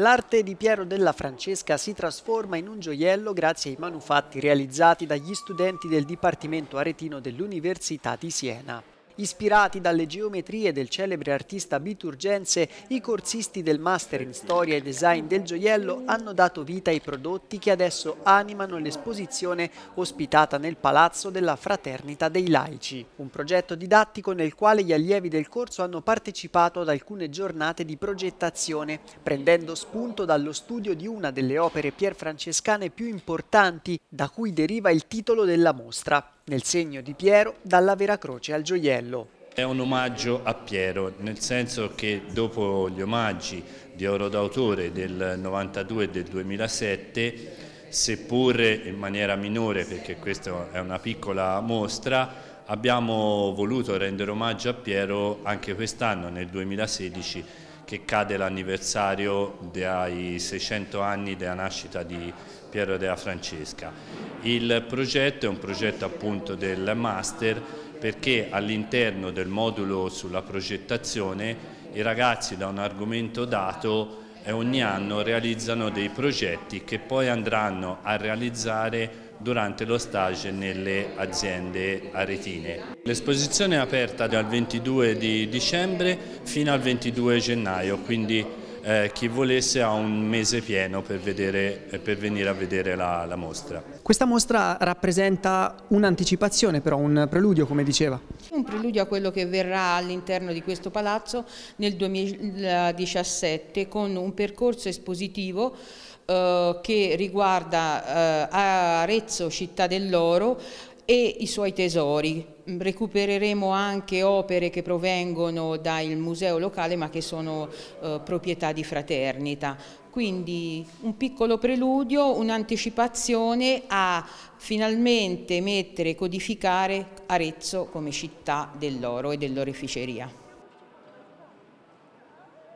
L'arte di Piero della Francesca si trasforma in un gioiello grazie ai manufatti realizzati dagli studenti del Dipartimento Aretino dell'Università di Siena. Ispirati dalle geometrie del celebre artista Biturgenze, i corsisti del Master in Storia e Design del gioiello hanno dato vita ai prodotti che adesso animano l'esposizione ospitata nel Palazzo della Fraternita dei Laici. Un progetto didattico nel quale gli allievi del corso hanno partecipato ad alcune giornate di progettazione, prendendo spunto dallo studio di una delle opere pierfrancescane più importanti, da cui deriva il titolo della mostra nel segno di Piero dalla Vera Croce al gioiello. È un omaggio a Piero, nel senso che dopo gli omaggi di Oro d'autore del 92 e del 2007, seppur in maniera minore perché questa è una piccola mostra, Abbiamo voluto rendere omaggio a Piero anche quest'anno, nel 2016, che cade l'anniversario dei 600 anni della nascita di Piero della Francesca. Il progetto è un progetto appunto del master perché all'interno del modulo sulla progettazione i ragazzi da un argomento dato e ogni anno realizzano dei progetti che poi andranno a realizzare durante lo stage nelle aziende aretine. L'esposizione è aperta dal 22 di dicembre fino al 22 gennaio, quindi eh, chi volesse ha un mese pieno per, vedere, eh, per venire a vedere la, la mostra. Questa mostra rappresenta un'anticipazione però, un preludio come diceva? Un preludio a quello che verrà all'interno di questo palazzo nel 2017 con un percorso espositivo eh, che riguarda eh, Arezzo, città dell'oro, e i suoi tesori. Recupereremo anche opere che provengono dal museo locale ma che sono eh, proprietà di Fraternita. Quindi un piccolo preludio, un'anticipazione a finalmente mettere e codificare Arezzo come città dell'oro e dell'oreficeria.